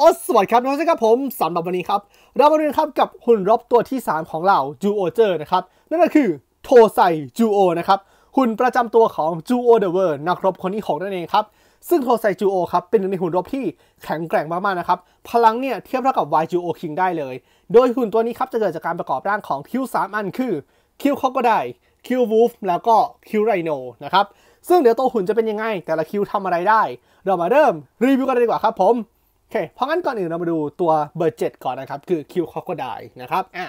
อสวัสดีครับ น้องเจ้ครับผม สำหรับวันนี้ครับ เรามาดูนครับกับหุ่นรบตัวที่ 3 ของเราจูโอเจอร์นะครับ นั่นก็คือโทไซจูโอ นะครับ หุ่นประจำตัวของจูโอเดเวอร์นักรบคนที่6นั่นเองครับ ซึ่งโทไซจูโอครับ เป็นหนึ่งในหุ่นรบที่แข็งแกร่งมาก ๆ นะครับ พลังเนี่ย เทียบเท่ากับวายจูโอคิงได้เลย โดยหุ่นตัวนี้ครับจะเกิดจากการประกอบร่างของคิวสามอัน คือคิวคอกก็ได้ คิววูฟแล้วก็คิวไรโนนะครับ ซึ่งเดี๋ยวตัวหุ่นจะเป็นยังไง แต่ละคิวทำอะไรได้ เรามาเริ่มรีวิวกันดีกว่าครับผมเคเพราะงั้นก่อนอื่นเรามาดูตัวเบอร์เจ็ดก่อนนะครับคือคิวคอโคไดนะครับอ่า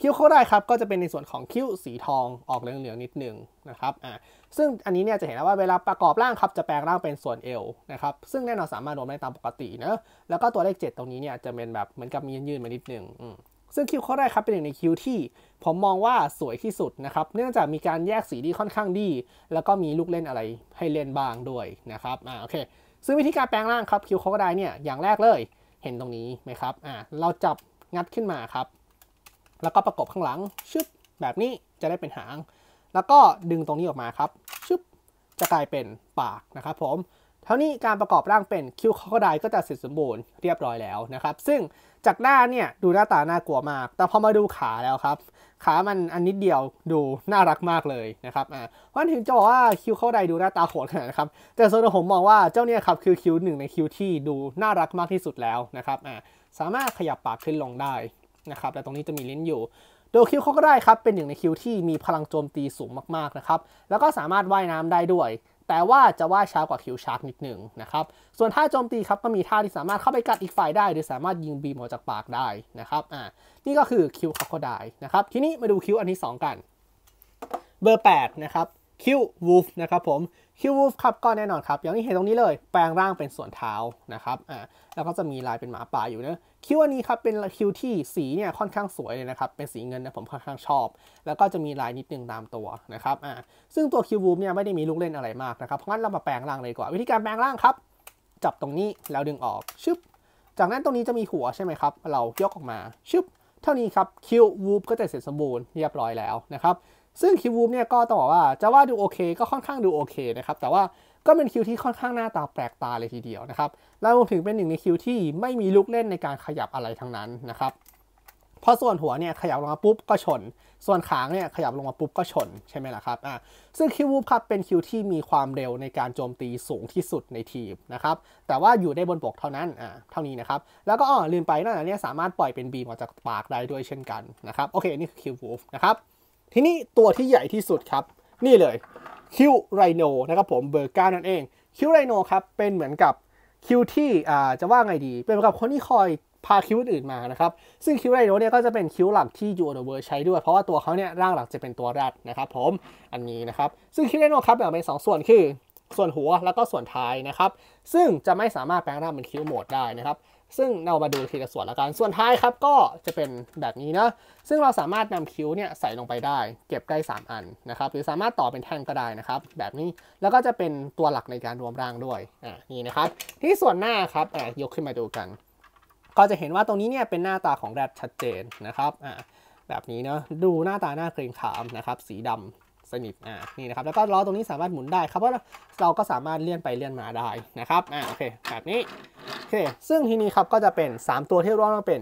คิ้วเขาได้ครับก็จะเป็นในส่วนของคิ้วสีทองออกเหลือง ๆ นิดหนึ่งนะครับอ่าซึ่งอันนี้เนี่ยจะเห็นว่าเวลาประกอบร่างครับ จะแปลงร่างเป็นส่วนเอวนะครับ ซึ่งแน่นอนสามารถรวมได้ตามปกตินะแล้วก็ตัวเลข 7 ตรงนี้เนี่ยจะเป็นแบบ เหมือนกับมียืดนมานิดหนึ่งซึ่งคิ้วเขาได้ครับเป็นหนึ่งในคิ้วที่ผมมองว่าสวยที่สุดนะครับเนื่องจากมีการแยกสีที่ค่อนข้างดี แล้วก็มีลูกเล่นอะไรให้เล่นบ้างด้วยนะครับอ่าโอเคซึ่งวิธีการแปลงร่างครับ คิวโคกได้เนี่ย อย่างแรกเลย เห็นตรงนี้ไหมครับอ่าเราจับงัดขึ้นมาครับ แล้วก็ประกบข้างหลังชึบแบบนี้จะได้เป็นหาง แล้วก็ดึงตรงนี้ออกมาครับชึบจะกลายเป็นปากนะครับผมเท่านี้การประกอบร่างเป็นคิวคอก็ได้ก็จะเสร็จสมบูรณ์เรียบร้อยแล้วนะครับซึ่งจากหน้าเนี่ยดูหน้าตาน่ากลัวมาก แต่พอมาดูขาแล้วครับขามันอันนิดเดียวดูน่ารักมากเลยนะครับอ่าวันถึงจะบอกว่าคิวเข้าใดดูหน้าตาโหดขนาดนะครับแต่ส่วนตัวผมมองว่าเจ้าเนี่ยครับคือคิวหนึ่งในคิวที่ดูน่ารักมากที่สุดแล้วนะครับอ่าสามารถขยับปากขึ้นลงได้นะครับแต่ตรงนี้จะมีลิ้นอยู่ โดคิวเข้าก็ได้ครับเป็นหนึ่งในคิวที่มีพลังโจมตีสูงมากๆนะครับแล้วก็สามารถว่ายน้ำได้ด้วยแต่ว่าจะว่าช้ากว่าคิวชาร์กนิดหนึ่งนะครับส่วนท่าโจมตีครับก็มีท่าที่สามารถเข้าไปกัดอีกฝ่ายได้ หรือสามารถยิงบีมออกจากปากได้นะครับอ่านี่ก็คือคิวคอคโคไดนะครับ ทีนี้มาดูคิวอันที่2กัน เบอร์8นะครับคิววูฟนะครับผมคิววูฟครับก็แน่นอนครับอย่างที่เห็นตรงนี้เลยแปลงร่างเป็นส่วนเท้านะครับอ่าแล้วก็จะมีลายเป็นหมาป่าอยู่นะคิวอันนี้ครับเป็นคิวที่สีเนี่ยค่อนข้างสวยเลยนะครับเป็นสีเงินนะผมค่อนข้างชอบ แล้วก็จะมีลายนิดนึงตามตัวนะครับอ่าซึ่งตัวคิววูฟเนี่ยไม่ได้มีลูกเล่นอะไรมากนะครับเพราะงั้นเรามาแปลงร่างเลยกว่าวิธีการแปลงร่างครับจับตรงนี้แล้วดึงออกชึบจากนั้นตรงนี้จะมีหัวใช่ไหมครับเรายกออกมาชึบเท่านี้ครับคิววูฟก็จะเสร็จสมบูรณ์เรียบร้อยแล้วนะครับซึ่งคิววูฟเนี่ยก็ต้องบอกว่าจะว่าดูโอเค ก็ค่อนข้างดูโอเคนะครับ แต่ว่าก็เป็นคิวที่ค่อนข้างหน้าตาแปลกตาเลยทีเดียวนะครับแลวรวมถึงเป็นหนึ่งในคิวที่ไม่มีลูกเล่นในการขยับอะไรทั้งนั้นนะครับพอส่วนหัวเนี่ยขยับลงมาปุ๊บก็ชน ส่วนขางเนี่ยขยับลงมาปุ๊บก็ชนใช่ไหมล่ะครับอ่ะซึ่งคิววูฟครับเป็นคิวที่มีความเร็วในการโจมตีสูงที่สุดในทีมนะครับแต่ว่าอยู่ได้บนบกเท่านั้นอ่ะเท่านี้นะครับ แล้วก็อ๋อลืมไปนแหละเนี่ยสามารถปล่อยเป็นบีมออกจากปากได้ด้วยเช่นกันนะครับโอเคนี่คือคิววูฟนะครับทีนี้ตัวที่ใหญ่ที่สุดครับ นี่เลยคิวไรโนนะครับ ผมเบอร์เก้านั่นเองคิวไรโนครับเป็นเหมือนกับคิวที่อ่าจะว่าไงดี เป็นเหมือนกับคนที่คอยพาคิวอื่นมานะครับ ซึ่งคิวไรโนเนี่ยก็จะเป็นคิวหลักที่ยูโนเวิร์ใช้ด้วย เพราะว่าตัวเขาเนี่ย ร่างหลักจะเป็นตัวแรดนะครับผม อันนี้นะครับ ซึ่งคิวไรโนครับแบ่งเป็นสองส่วนคือส่วนหัวแล้วก็ส่วนท้ายนะครับ ซึ่งจะไม่สามารถแปลงร่างเป็นคิวโหมดได้นะครับซึ่งเรามาดูทีละส่วนละกัน ส่วนท้ายครับ ก็จะเป็นแบบนี้นะซึ่งเราสามารถนำคิ้วเนี่ยใส่ลงไปได้ เก็บได้3 อันนะครับ หรือสามารถต่อเป็นแท่งก็ได้นะครับ แบบนี้ แล้วก็จะเป็นตัวหลักในการรวมร่างด้วย อ่านี่นะครับ ที่ส่วนหน้าครับอ่ายกขึ้นมาดูกัน ก็จะเห็นว่าตรงนี้เนี่ยเป็นหน้าตาของแรดชัดเจนนะครับ อ่าแบบนี้เนาะดูหน้าตาหน้าเกรงขามนะครับสีดำสนิทอ่านี่นะครับแล้วก็ล้อตรงนี้สามารถหมุนได้ครับเพราะเราก็สามารถเลื่อนไปเลื่อนมาได้นะครับอ่าโอเคแบบนี้โอเคซึ่งทีนี้ครับก็จะเป็น 3 ตัวที่รวมันเป็น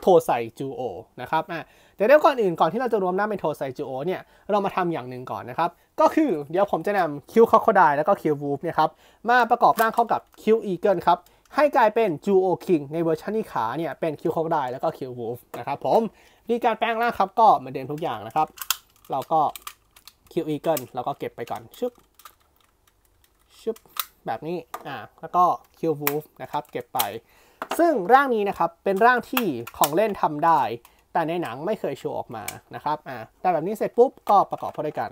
โทไซจูโอนะครับอ่าแต่เดี๋ยวก่อนอื่นก่อนที่เราจะรวมหน้าเป็นโทไซจูโอเนี่ยเรามาทำอย่างหนึ่งก่อนนะครับก็คือเดี๋ยวผมจะนำคิวคอคดายแล้วก็คิววูฟเนี่ยครับมาประกอบร่างเข้ากับคิวอีเกิลครับให้กลายเป็นจูโอคิงในเวอร์ชันที่ขาเนี่ยเป็นคิวคอคไดแล้วก็คิววูฟนะครับผมดีการแปลงร่างครับก็เหมือนเดิมทุกอย่างนะครับ เราก็คิวอีเกิลล้วก็เก็บไปก่อนชึบชึบแบบนี้อ่าแล้วก็คิววูฟนะครับ เก็บไป ซึ่งร่างนี้นะครับเป็นร่างที่ของเล่นทำได้ แต่ในหนังไม่เคยโชว์ออกมานะครับอ่าแต่แบบนี้เสร็จปุ๊บก็ประกอบเข้าด้วยกัน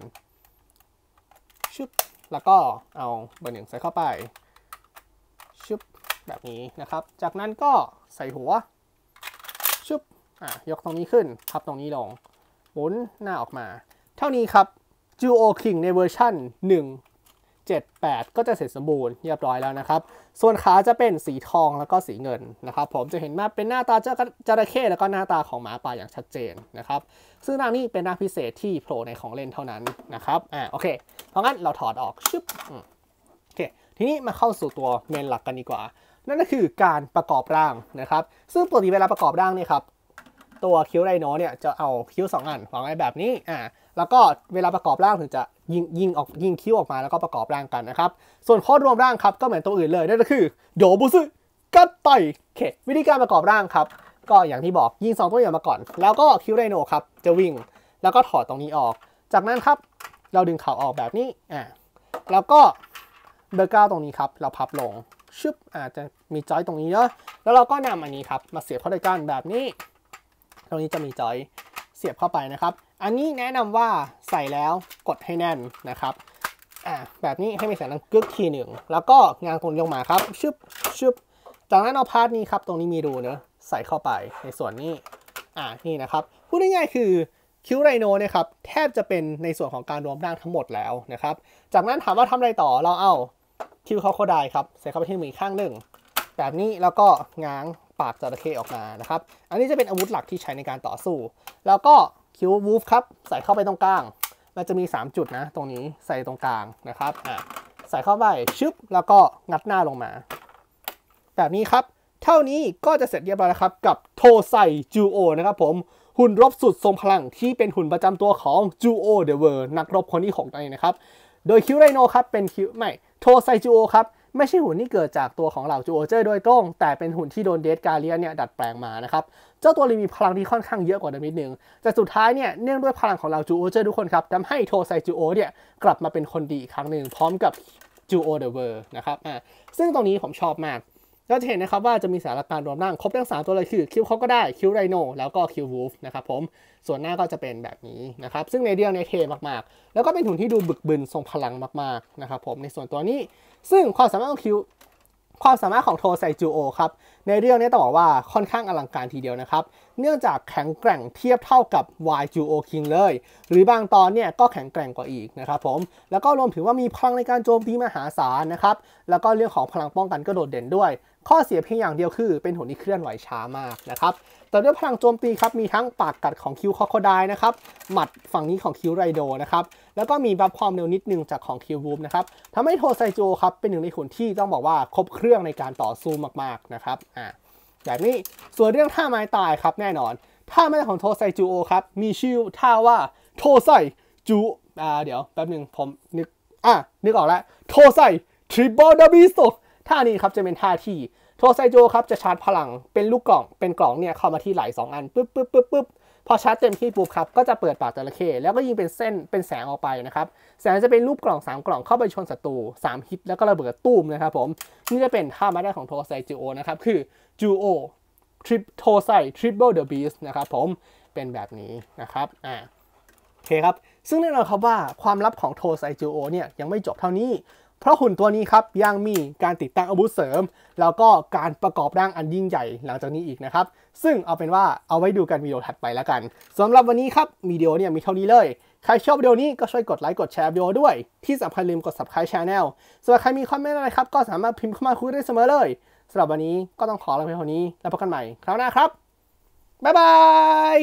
ชึบแล้วก็เอาเบอร์หนึ่งใส่เข้าไปชึบแบบนี้นะครับ จากนั้นก็ใส่หัวชึบอ่ายกตรงนี้ขึ้นพับตรงนี้ลงหมุนหน้าออกมา เท่านี้ครับจูโอคิงในเวอร์ชั่น 178 ก็จะเสร็จสมบูรณ์ เรียบร้อยแล้วนะครับ ส่วนขาจะเป็นสีทองแล้วก็สีเงินนะครับ ผมจะเห็นมาเป็นหน้าตาจระเข้แล้วก็หน้าตาของหมาป่าอย่างชัดเจนนะครับ ซึ่งร่างนี้เป็นร่างพิเศษที่โผล่ในของเล่นเท่านั้นนะครับ อ่า โอเค เพราะงั้นเราถอดออก ชึบ โอเค ทีนี้มาเข้าสู่ตัวเมนหลักกันดีกว่า นั่นก็คือการประกอบร่างนะครับ ซึ่งปกติเวลาประกอบร่างเนี่ยครับตัวคิ้วไรโนเนี่ยจะเอาคิ้ว2อันวางไว้แบบนี้ อ่า แล้วก็เวลาประกอบร่างถึงจะยิง ยิงออกยิงคิ้วออกมาแล้วก็ประกอบร่างกันนะครับ ส่วนข้อรวมร่างครับ ก็เหมือนตัวอื่นเลย นั่นก็คือโดบุซึกัตอยเค วิธีการประกอบร่างครับ ก็อย่างที่บอกยิง 2 ตัวอย่างมาก่อน แล้วก็คิ้วไรโนครับ จะวิ่ง แล้วก็ถอดตรงนี้ออก จากนั้นครับเราดึงเข่าออกแบบนี้ อ่า แล้วก็เบอร์เก้าตรงนี้ครับเราพับลงชึบอาจจะมีจอยตรงนี้เนาะแล้วเราก็นำอันนี้ครับมาเสียบเข้าด้วยกันแบบนี้ตรงนี้จะมีจอยเสียบเข้าไปนะครับ อันนี้แนะนำว่าใส่แล้วกดให้แน่นนะครับอ่าแบบนี้ให้มีแสงดังกึกทีหนึ่ง แล้วก็งานตรงนยลงมาครับ ชึบ ชึบ จากนั้นเอาพาร์ทนี้ครับ ตรงนี้มีรูเนาะใส่เข้าไปในส่วนนี้ อ่านี่นะครับ พูดง่ายๆคือคิวไรโนเนี่ยครับแทบจะเป็นในส่วนของการรวมร่างทั้งหมดแล้วนะครับ จากนั้นถามว่าทำอะไรต่อ เราเอาคิวเขาโคดายครับใส่เข้าไปที่มือข้างหนึ่งแบบนี้แล้วก็ง้างปากจระเข้ออกมานะครับ อันนี้จะเป็นอาวุธหลักที่ใช้ในการต่อสู้ แล้วก็คิววูฟครับ ใส่เข้าไปตรงกลาง มันจะมี 3 จุดนะ ตรงนี้ใส่ตรงกลางนะครับอ่ะใส่เข้าไป ชึบ แล้วก็งัดหน้าลงมา แบบนี้ครับ เท่านี้ก็จะเสร็จเรียบร้อยแล้วครับกับโทไซจูโอนะครับผม หุ่นรบสุดทรงพลัง ที่เป็นหุ่นประจำตัวของจูโอเดเวอร์นักรบคนที่6นั่นเองนะครับ โดยคิวไรโนครับเป็นคิวไม่ โทไซจูโอครับไม่ใช่หุ่นที่เกิดจากตัวของเหล่าจูโอเจอร์โดยตรง แต่เป็นหุ่นที่โดนเดสกาเลียนเนี่ยดัดแปลงมานะครับ เจ้าตัวเลยมีพลังที่ค่อนข้างเยอะกว่าเดิมนิดนึงแต่สุดท้ายเนี่ย เนื่องด้วยพลังของเหล่าจูโอเจอร์ทุกคนครับทำให้โทไซจูโอเนี่ยกลับมาเป็นคนดีอีกครั้งหนึ่งพร้อมกับจูโอเดอะเวอร์นะครับอ่าซึ่งตรงนี้ผมชอบมากก็จะเห็นนะครับว่าจะมีสารการรวมร่างครบทั้ง 3 ตัวเลยคือคิวเขาก็ได้คิวไรโนแล้วก็คิววูฟนะครับผมส่วนหน้าก็จะเป็นแบบนี้นะครับ ซึ่งในเดียวในเทมากๆ แล้วก็เป็นหุ่นที่ดูบึกบึนทรงพลังมาก ๆ นะครับผม ในส่วนตัวนี้ซึ่งความสามารถของคิวความสามารถของโทไซจูโอครับ ในเรื่องนี้ต้องบอกว่าค่อนข้างอลังการทีเดียวนะครับเนื่องจากแข็งแกร่งเทียบเท่ากับ y จูโอคิงเลยหรือบางตอนเนี่ยก็แข็งแกร่งกว่าอีกนะครับผมแล้วก็รวมถึงว่ามีพลังในการโจมตีมหาศาลนะครับแล้วก็เรื่องของพลังป้องกันก็โดดเด่นด้วยข้อเสียเพียงอย่างเดียวคือเป็นหุ่นที่เคลื่อนไหวช้ามากนะครับ แต่ด้วยพลังโจมตีครับมีทั้งปากกัดของคิวคอคดายนะครับ หมัดฝั่งนี้ของคิวไรโดนะครับ แล้วก็มีบัฟความเร็วนิดนึงจากของคิววูมนะครับทำให้โทไซโจครับเป็นหนึ่งในหุ่นที่ต้องบอกว่าครบเครื่องในการต่อสู้มากๆนะครับอ่าแบบนี้ส่วนเรื่องท่าไม้ตายครับแน่นอนท่าไม้ของโทไซจูโอครับมีชื่อท่าว่าโทไซจูอ่าเดี๋ยวแป๊บหนึ่งผมนึกอ่ะนึกออกแล้วโทไซทริบอลดาบิโซท่านี้ครับจะเป็นท่าที่โทไซโจครับจะชาร์จพลังเป็นลูกกล่องเป็นกล่องเนี่ยเข้ามาที่ไหล2อันปึ๊บปึ๊บปึ๊บปึ๊บพอชาร์จเต็มที่ปุ๊บครับก็จะเปิดปากจระเข้แล้วก็ยิงเป็นเส้นเป็นแสงออกไปนะครับแสงจะเป็นรูปกล่อง 3 กล่องเข้าไปชนศัตรู3ฮิตแล้วก็ระเบิดตูมนะครับผมนี่จะเป็นท่ามาได้ของโทไซจูโอนะครับคือจูโอทริปโทไซทริปเบิลเดอะบีสนะครับผมเป็นแบบนี้นะครับอ่าโอเคครับซึ่งแน่นอนครับว่าความลับของโทไซจูโอเนี่ยยังไม่จบเท่านี้เพราะหุ่นตัวนี้ครับ ยังมีการติดตั้งอาวุธเสริม แล้วก็การประกอบร่างอันยิ่งใหญ่หลังจากนี้อีกนะครับ ซึ่งเอาเป็นว่าเอาไว้ดูกันวิดีโอถัดไปแล้วกันสำหรับวันนี้ครับวิดีโอเนี่ยมีเท่านี้เลย ใครชอบวิดีโอนี้ก็ช่วยกดไลค์ กดแชร์วิดีโอด้วย ที่สำคัญลืมกด subscribe channel ส่วนใครมีคอมเมนต์อะไรครับก็สามารถพิมพ์เข้ามาคุยได้เสมอเลยสำหรับวันนี้ก็ต้องขอลาไปเท่านี้ แล้วพบกันใหม่คราวหน้าครับบ๊ายบาย